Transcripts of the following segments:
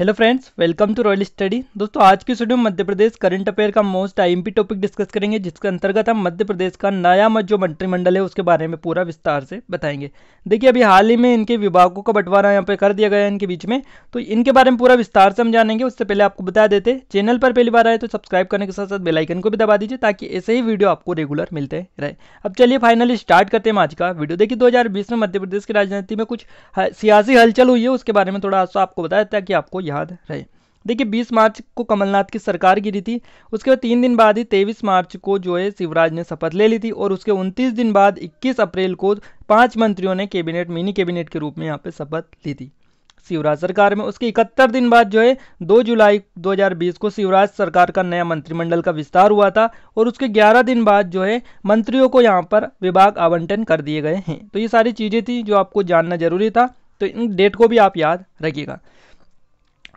hello friends welcome to royal study दोस्तों आज की स्टूडियो में मध्य प्रदेश करंट अफेयर का मोस्ट आईएमपी टॉपिक डिस्कस करेंगे जिसके अंतर्गत हम मध्य प्रदेश का नया जो मंत्रिमंडल है उसके बारे में पूरा विस्तार से बताएंगे देखिए अभी हाल ही में इनके विभागों का बंटवारा यहाँ पे कर दिया गया है इनके बीच में तो इनके बारे में पूरा विस्तार से हम जानेंगे उससे पहले आपको बता देते चैनल पर पहली बार आए तो सब्सक्राइब करने के साथ साथ बेलाइकन को भी दबा दीजिए ताकि ऐसे ही वीडियो आपको रेगुलर मिलते रहे अब चलिए फाइनली स्टार्ट करते हैं आज का वीडियो देखिए दो में मध्य प्रदेश की राजनीति में कुछ सियासी हलचल हुई है उसके बारे में थोड़ा सा आपको बताया ताकि आपको याद रहे देखिए 20 मार्च को कमलनाथ की सरकार गिरी थी उसके बाद तीन दिन बाद ही 23 मार्च को जो है शिवराज ने शपथ ले ली थी और उसके 29 दिन बाद 21 अप्रैल को पांच मंत्रियों ने कैबिनेट मिनी कैबिनेट के रूप में यहाँ पे शपथ ली थी शिवराज सरकार में उसके इकहत्तर दिन बाद जो है 2 जुलाई 2020 को शिवराज सरकार का नया मंत्रिमंडल का विस्तार हुआ था और उसके 11 दिन बाद जो है मंत्रियों को यहां पर विभाग आवंटन कर दिए गए हैं तो ये सारी चीज़ें थी जो आपको जानना जरूरी था तो इन डेट को भी आप याद रखिएगा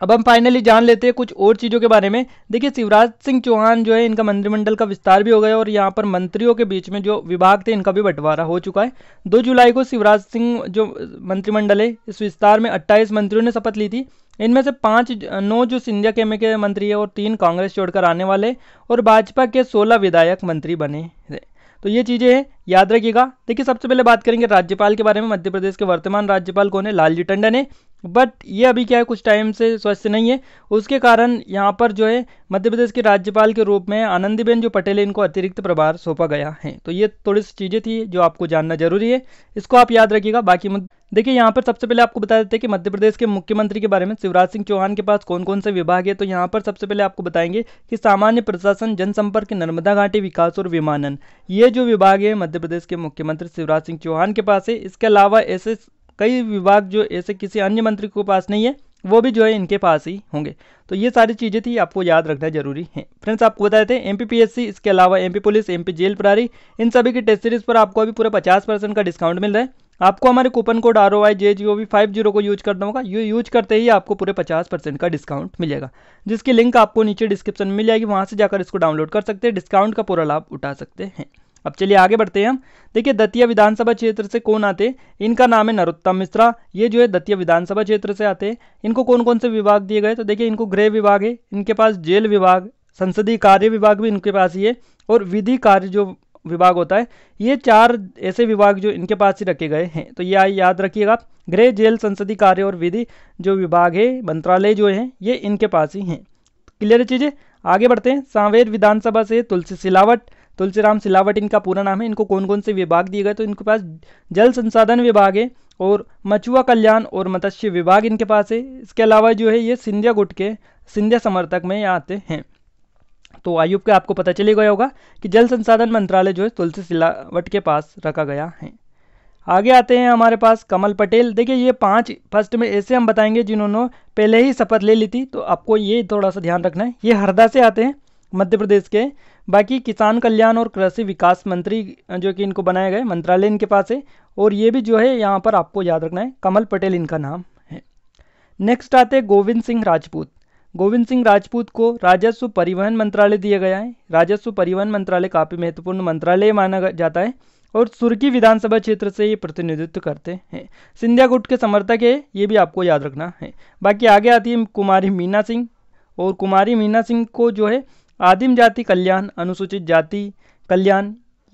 अब हम फाइनली जान लेते हैं कुछ और चीज़ों के बारे में देखिए शिवराज सिंह चौहान जो है इनका मंत्रिमंडल का विस्तार भी हो गया और यहाँ पर मंत्रियों के बीच में जो विभाग थे इनका भी बंटवारा हो चुका है दो जुलाई को शिवराज सिंह जो मंत्रिमंडल है इस विस्तार में अट्ठाईस मंत्रियों ने शपथ ली थी इनमें से पाँच नौ जो सिंधिया के के मंत्री है और तीन कांग्रेस छोड़कर आने वाले और भाजपा के सोलह विधायक मंत्री बने तो ये चीज़ें हैं याद रखिएगा देखिए सबसे पहले बात करेंगे राज्यपाल के बारे में मध्य प्रदेश के वर्तमान राज्यपाल कौन है लालजी टंडन है बट ये अभी क्या है कुछ टाइम से स्वस्थ नहीं है उसके कारण यहाँ पर जो है मध्य प्रदेश के राज्यपाल के रूप में आनंदीबेन जो पटेल इनको अतिरिक्त प्रभार सौंपा गया है तो ये थोड़ी सी चीज़ें थी जो आपको जानना जरूरी है इसको आप याद रखिएगा बाकी देखिए यहाँ पर सबसे पहले आपको बता देते हैं कि मध्य प्रदेश के मुख्यमंत्री के बारे में शिवराज सिंह चौहान के पास कौन कौन से विभाग है तो यहाँ पर सबसे पहले आपको बताएंगे कि सामान्य प्रशासन जनसंपर्क नर्मदा घाटी विकास और विमानन ये जो विभाग है मध्य प्रदेश के मुख्यमंत्री शिवराज सिंह चौहान के पास है इसके अलावा एस कई विभाग जो ऐसे किसी अन्य मंत्री के पास नहीं है वो भी जो है इनके पास ही होंगे तो ये सारी चीज़ें थी आपको याद रखना जरूरी है फ्रेंड्स आपको बताए थे एम इसके अलावा एम पुलिस एम जेल प्रारी इन सभी की टेस्ट सीरीज पर आपको अभी पूरा पचास का डिस्काउंट मिल रहा है आपको हमारे coupon code R O I J G O V five zero को यूज करना होगा ये यूज करते ही आपको पूरे पचास परसेंट का डिस्काउंट मिलेगा जिसकी लिंक आपको नीचे डिस्क्रिप्शन में मिल जाएगी वहाँ से जाकर इसको डाउनलोड कर सकते हैं डिस्काउंट का पूरा लाभ उठा सकते हैं अब चलिए आगे बढ़ते हैं हम देखिए दतिया विधानसभा क्षेत्र से कौन आते इनका नाम है नरोत्तम मिश्रा ये जो है दतिया विधानसभा क्षेत्र से आते हैं इनको कौन कौन से विभाग दिए गए तो देखिए इनको गृह विभाग है इनके पास जेल विभाग संसदीय कार्य विभाग भी इनके पास ही है और विधि कार्य जो विभाग होता है ये चार ऐसे विभाग जो इनके पास ही रखे गए हैं तो ये याद रखिएगा गृह जेल संसदीय कार्य और विधि जो विभाग है मंत्रालय जो है ये इनके पास ही हैं क्लियर चीज़ें आगे बढ़ते हैं सांवेर विधानसभा से तुलसी सिलावट तुलसीराम सिलावट इनका पूरा नाम है इनको कौन कौन से विभाग दिए गए तो इनके पास जल संसाधन विभाग है और मछुआ कल्याण और मत्स्य विभाग इनके पास है इसके अलावा जो है ये सिंधिया गुट के सिंधिया समर्थक में आते हैं तो आयुब के आपको पता चले गया होगा कि जल संसाधन मंत्रालय जो है तुलसी सिलावट के पास रखा गया है आगे आते हैं हमारे पास कमल पटेल देखिए ये पांच फर्स्ट में ऐसे हम बताएंगे जिन्होंने पहले ही शपथ ले ली थी तो आपको ये थोड़ा सा ध्यान रखना है ये हरदा से आते हैं मध्य प्रदेश के बाकी किसान कल्याण और कृषि विकास मंत्री जो कि इनको बनाया गया मंत्रालय इनके पास है और ये भी जो है यहाँ पर आपको याद रखना है कमल पटेल इनका नाम है नेक्स्ट आते हैं गोविंद सिंह राजपूत गोविंद सिंह राजपूत को राजस्व परिवहन मंत्रालय दिया गया है राजस्व परिवहन मंत्रालय काफ़ी महत्वपूर्ण मंत्रालय माना जाता है और सुर्खी विधानसभा क्षेत्र से ये प्रतिनिधित्व करते हैं सिंधिया गुट के समर्थक है ये भी आपको याद रखना है बाकी आगे आती है कुमारी मीना सिंह और कुमारी मीना सिंह को जो है आदिम जाति कल्याण अनुसूचित जाति कल्याण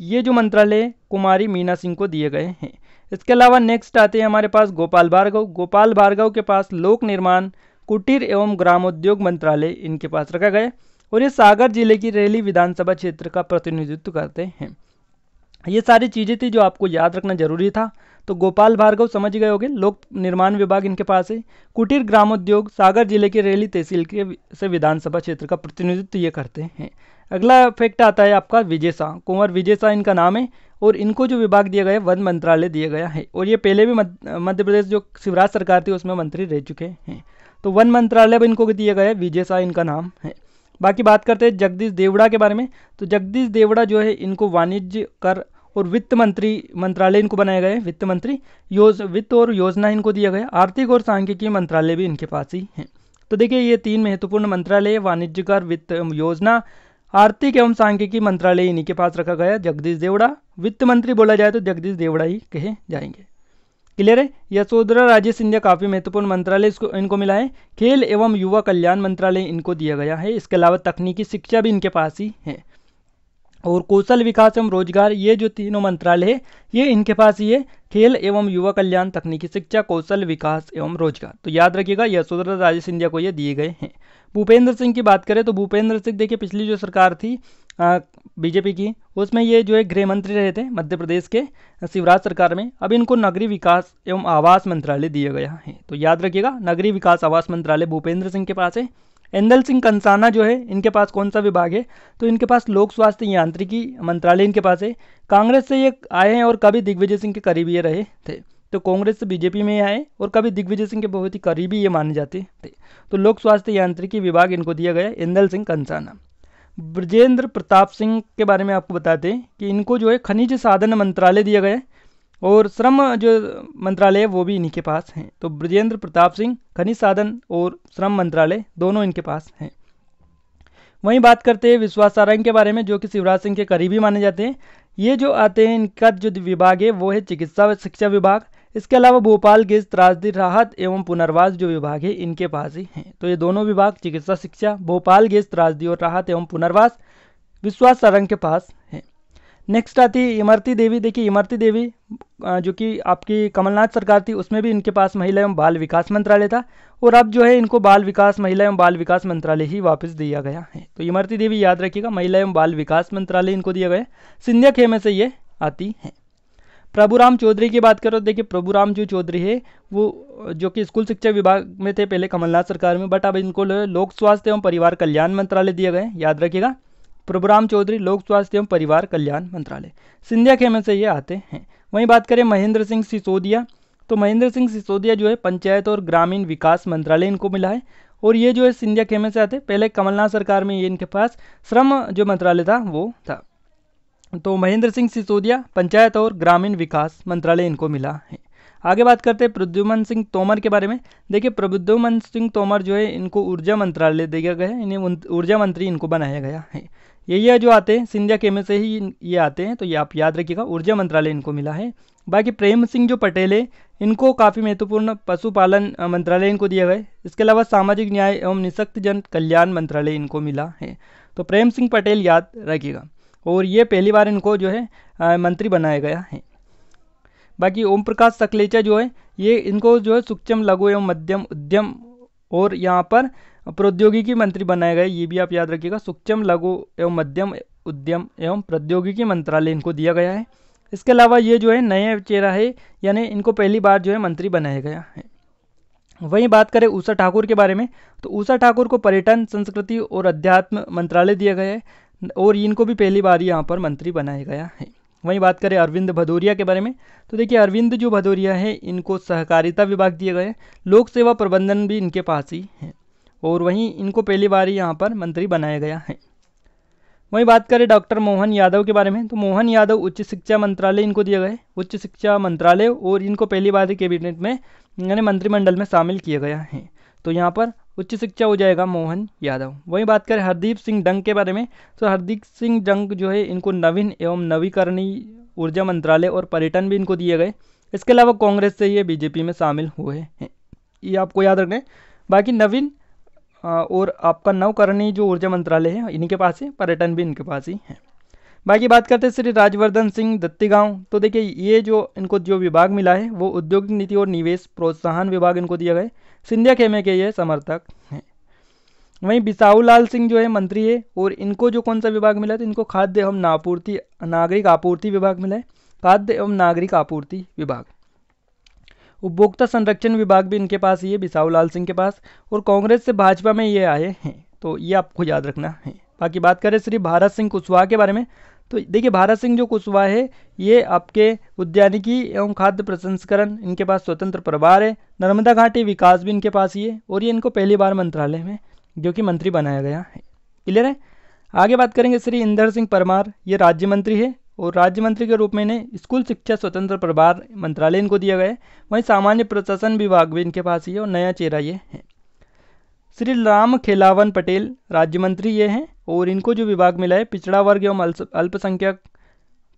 ये जो मंत्रालय कुमारी मीना सिंह को दिए गए हैं इसके अलावा नेक्स्ट आते हैं हमारे पास गोपाल भार्गव गोपाल भार्गव के पास लोक निर्माण कुटीर एवं ग्रामोद्योग मंत्रालय इनके पास रखा गया और ये सागर जिले की रेली विधानसभा क्षेत्र का प्रतिनिधित्व करते हैं ये सारी चीज़ें थी जो आपको याद रखना जरूरी था तो गोपाल भार्गव समझ गए होंगे लोक निर्माण विभाग इनके पास है कुटीर ग्रामोद्योग सागर जिले के रेली तहसील के से विधानसभा क्षेत्र का प्रतिनिधित्व ये करते हैं अगला फैक्ट आता है आपका विजय शाह कुंवर विजय शाह इनका नाम है और इनको जो विभाग दिया गया वन मंत्रालय दिया गया है और ये पहले भी मध्य प्रदेश जो शिवराज सरकार थी उसमें मंत्री रह चुके हैं तो वन मंत्रालय भी इनको दिया गया है विजय शाह इनका नाम है बाकी बात करते हैं जगदीश देवड़ा के बारे में तो जगदीश देवड़ा जो है इनको वाणिज्य कर और वित्त मंत्री मंत्रालय इनको बनाए गए वित्त मंत्री योज वित्त और योजना इनको दिया गया आर्थिक और सांख्यिकीय मंत्रालय भी इनके पास ही हैं तो देखिए ये तीन महत्वपूर्ण मंत्रालय वाणिज्यकर वित्त योजना आर्थिक एवं सांख्यिकी मंत्रालय इन्हीं के पास रखा गया जगदीश देवड़ा वित्त मंत्री बोला जाए तो जगदीश देवड़ा ही कहे जाएंगे क्लियर है यशोधरा राजे सिंधिया काफ़ी महत्वपूर्ण मंत्रालय इसको इनको मिला है खेल एवं युवा कल्याण मंत्रालय इनको दिया गया है इसके अलावा तकनीकी शिक्षा भी इनके पास ही है और कौशल विकास एवं रोजगार ये जो तीनों मंत्रालय है ये इनके पास ये खेल एवं युवा कल्याण तकनीकी शिक्षा कौशल विकास एवं रोजगार तो याद रखिएगा यशोधरा राजे सिंधिया को ये दिए गए हैं भूपेंद्र सिंह की बात करें तो भूपेंद्र सिंह देखिए पिछली जो सरकार थी बीजेपी की उसमें ये जो है गृह मंत्री रहे थे मध्य प्रदेश के शिवराज सरकार में अब इनको नगरीय विकास एवं आवास मंत्रालय दिया गया है तो याद रखिएगा नगरीय विकास आवास मंत्रालय भूपेंद्र सिंह के पास है इंदल सिंह कंसाना जो है इनके पास कौन सा विभाग है तो इनके पास लोक स्वास्थ्य यांत्रिकी मंत्रालय इनके पास है कांग्रेस से ये आए हैं और कभी दिग्विजय सिंह के करीबी ये रहे थे तो कांग्रेस से बीजेपी में आए और कभी दिग्विजय सिंह के बहुत ही करीबी ये माने जाते थे तो लोक स्वास्थ्य यांत्रिकी विभाग इनको दिया गया इंदल सिंह कंसाना ब्रजेंद्र प्रताप सिंह के बारे में आपको बताते हैं कि इनको जो है खनिज साधन मंत्रालय दिया गया है और श्रम जो मंत्रालय वो भी इन्हीं के पास हैं तो ब्रजेंद्र प्रताप सिंह खनिज साधन और श्रम मंत्रालय दोनों इनके पास हैं वहीं बात करते हैं विश्वास सारंग के बारे में जो कि शिवराज सिंह के करीबी माने जाते हैं ये जो आते हैं इनका जो विभाग है वो है चिकित्सा व शिक्षा विभाग इसके अलावा भोपाल गेज त्रासदी राहत एवं पुनर्वास जो विभाग है इनके पास ही हैं तो ये दोनों विभाग चिकित्सा शिक्षा भोपाल गैस त्रासदी और राहत एवं पुनर्वास विश्वास सारंग के पास हैं नेक्स्ट आती है इमरती देवी देखिए इमरती देवी जो कि आपकी कमलनाथ सरकार थी उसमें भी इनके पास महिला एवं बाल विकास मंत्रालय था और अब जो है इनको बाल विकास महिला एवं बाल विकास मंत्रालय ही वापस दिया गया है तो इमरती देवी याद रखिएगा महिला एवं बाल विकास मंत्रालय इनको दिया गया सिंधिया खेमे से ये आती हैं प्रभुराम चौधरी की बात करो देखिए प्रभुराम जो चौधरी है वो जो कि स्कूल शिक्षा विभाग में थे पहले कमलनाथ सरकार में बट अब इनको लोक स्वास्थ्य एवं परिवार कल्याण मंत्रालय दिया गया याद रखिएगा प्रभुराम चौधरी लोक स्वास्थ्य एवं परिवार कल्याण मंत्रालय सिंधिया खेमे से ये आते हैं वहीं बात करें महेंद्र सिंह सिसोदिया तो महेंद्र सिंह सिसोदिया जो है पंचायत और ग्रामीण विकास मंत्रालय इनको मिला है और ये जो है सिंधिया खेमे से आते पहले कमलनाथ सरकार में ये इनके पास श्रम जो मंत्रालय था वो था तो महेंद्र सिंह सिसोदिया पंचायत और ग्रामीण विकास मंत्रालय इनको मिला है आगे बात करते हैं प्रद्युमन सिंह तोमर के बारे में देखिए प्रद्युमन सिंह तोमर जो है इनको ऊर्जा मंत्रालय दिया गया है इन्हें ऊर्जा मंत्री इनको बनाया गया है ये ये जो आते हैं सिंधिया के में से ही ये आते हैं तो ये आप याद रखिएगा ऊर्जा मंत्रालय इनको मिला है बाकी प्रेम सिंह जो पटेल है इनको काफ़ी महत्वपूर्ण पशुपालन मंत्रालय इनको दिया गया इसके अलावा सामाजिक न्याय एवं निःशक्त जन कल्याण मंत्रालय इनको मिला है तो प्रेम सिंह पटेल याद रखिएगा और ये पहली बार इनको जो है मंत्री बनाया गया है बाकी ओम प्रकाश सकलेचा जो है ये इनको जो है सूक्ष्म लघु एवं मध्यम उद्यम और यहाँ पर प्रौद्योगिकी मंत्री बनाए गए ये भी आप याद रखिएगा सूक्ष्म लघु एवं मध्यम उद्यम एवं प्रौद्योगिकी मंत्रालय इनको दिया गया है इसके अलावा ये जो है नया चेहरा है यानी इनको पहली बार जो है मंत्री बनाया गया है वहीं बात करें उषा ठाकुर के बारे में तो उषा ठाकुर को पर्यटन संस्कृति और अध्यात्म मंत्रालय दिया गया है और इनको भी पहली बार यहाँ पर मंत्री बनाया गया है वहीं बात करें अरविंद भदौरिया के बारे में तो देखिए अरविंद जो भदौरिया है इनको सहकारिता विभाग दिए गए लोक सेवा प्रबंधन भी इनके पास ही है और वहीं इनको पहली बार ही यहाँ पर मंत्री बनाया गया है वहीं बात करें डॉक्टर मोहन यादव के बारे में तो मोहन यादव उच्च शिक्षा मंत्रालय इनको दिए गए उच्च शिक्षा मंत्रालय और इनको पहली बार ही कैबिनेट में यानी मंत्रिमंडल में शामिल किया गया है तो यहाँ पर उच्च शिक्षा हो जाएगा मोहन यादव वहीं बात करें हरदीप सिंह डंग के बारे में तो हरदीप सिंह डंग जो है इनको नवीन एवं नवीकरणीय ऊर्जा मंत्रालय और पर्यटन भी इनको दिए गए इसके अलावा कांग्रेस से ये बीजेपी में शामिल हुए हैं ये आपको याद रखना है बाकी नवीन और आपका नवकरणीय जो ऊर्जा मंत्रालय है इन्हीं के पास ही पर्यटन भी इनके पास ही है बाकी बात करते हैं श्री राजवर्धन सिंह दत्तीगांव तो देखिए ये जो इनको जो विभाग मिला है वो औद्योगिक नीति और निवेश प्रोत्साहन विभाग इनको दिया गया है सिंधिया खेमे के ये समर्थक हैं वहीं बिसाऊ लाल सिंह जो है मंत्री है और इनको जो कौन सा विभाग मिला है तो इनको खाद्य एवं आपूर्ति नागरिक आपूर्ति विभाग मिला है खाद्य एवं नागरिक आपूर्ति विभाग उपभोक्ता संरक्षण विभाग भी इनके पास ही है बिसाऊ लाल सिंह के पास और कांग्रेस से भाजपा में ये आए हैं तो ये आपको याद रखना है बाकी बात करें श्री भारत सिंह कुशवाहा के बारे में तो देखिए भारत सिंह जो कुशवाहा है ये आपके उद्यानिकी एवं खाद्य प्रसंस्करण इनके पास स्वतंत्र प्रभार है नर्मदा घाटी विकास भी इनके पास ही है और ये इनको पहली बार मंत्रालय में जो कि मंत्री बनाया गया है क्लियर है आगे बात करेंगे श्री इंदर सिंह परमार ये राज्य मंत्री है और राज्य मंत्री के रूप में इन्हें स्कूल शिक्षा स्वतंत्र प्रभार मंत्रालय इनको दिया गया है वहीं सामान्य प्रशासन विभाग भी इनके पास ही है और नया चेहरा ये है श्री राम खेलावन पटेल राज्य मंत्री ये हैं और इनको जो विभाग मिला है पिछड़ा वर्ग एवं अल्पसंख्यक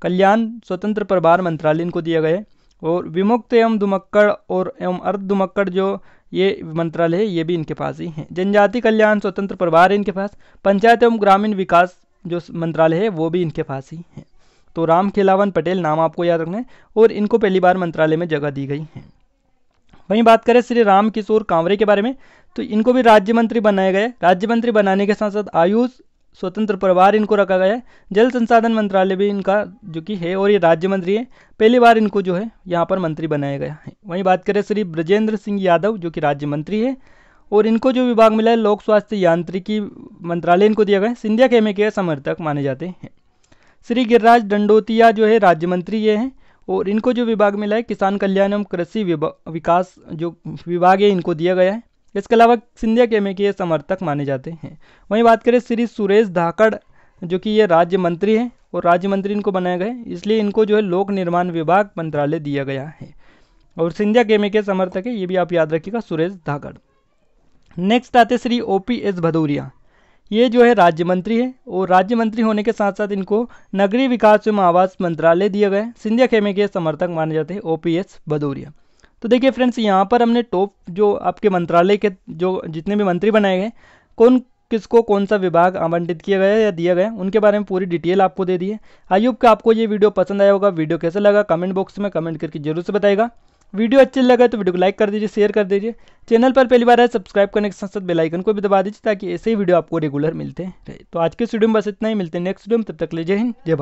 कल्याण स्वतंत्र प्रभार मंत्रालय इनको दिया गया है और विमुक्त एवं दुमक्कड़ और एवं अर्ध दुमक्कड़ जो ये मंत्रालय है ये भी इनके पास ही हैं जनजाति कल्याण स्वतंत्र प्रभार है इनके पास पंचायत एवं ग्रामीण विकास जो मंत्रालय है वो भी इनके पास ही है तो राम खेलावन पटेल नाम आपको याद रखना है और इनको पहली बार मंत्रालय में जगह दी गई है वहीं बात करें श्री राम किशोर कांवरे के बारे में तो इनको भी राज्य मंत्री बनाए गए राज्य मंत्री बनाने के साथ साथ आयुष स्वतंत्र प्रभार इनको रखा गया है जल संसाधन मंत्रालय भी इनका जो कि है और ये राज्य मंत्री है पहली बार इनको जो है यहाँ पर मंत्री बनाया गया है वहीं बात करें श्री ब्रजेंद्र सिंह यादव जो कि राज्य मंत्री है और इनको जो विभाग मिला है लोक स्वास्थ्य यांत्रिकी मंत्रालय इनको दिया गया है सिंधिया खेमे के समर्थक माने जाते हैं श्री गिरिराज डंडोतिया जो है राज्य मंत्री ये हैं और इनको जो विभाग मिला है किसान कल्याण एवं कृषि विकास जो विभाग है इनको दिया गया है इसके अलावा सिंधिया खेमे के ये समर्थक माने जाते हैं वहीं बात करें श्री सुरेश धाकड़ जो कि ये राज्य मंत्री हैं और राज्य मंत्री इनको बनाया गया है इसलिए इनको जो है लोक निर्माण विभाग मंत्रालय दिया गया है और सिंधिया खेमे के समर्थक है ये भी आप याद रखिएगा सुरेश धाकड़ नेक्स्ट आते Shri O P S Bhadoria ये जो है राज्य मंत्री है और राज्य मंत्री होने के साथ साथ इनको नगरीय विकास एवं आवास मंत्रालय दिया गया है सिंधिया खेमे के समर्थक माने जाते हैं ओ पी एस भदौरिया तो देखिए फ्रेंड्स यहाँ पर हमने टॉप जो आपके मंत्रालय के जो जितने भी मंत्री बनाए गए कौन किसको कौन सा विभाग आवंटित किया गया या दिया गया उनके बारे में पूरी डिटेल आपको दे दी है आई होप कि आपको ये वीडियो पसंद आया होगा वीडियो कैसा लगा कमेंट बॉक्स में कमेंट करके जरूर से बताएगा वीडियो अच्छी लगा तो वीडियो को लाइक कर दीजिए शेयर कर दीजिए चैनल पर पहली बार है सब्सक्राइब करने के साथ साथ बेलाइकन को भी दबा दीजिए ताकि ऐसे ही वीडियो आपको रेगुलर मिलते रहे तो आज के स्टूडियो में बस इतना ही मिलते हैं नेक्स्ट वीडियो में तब तक लीजिए जय हिंद जय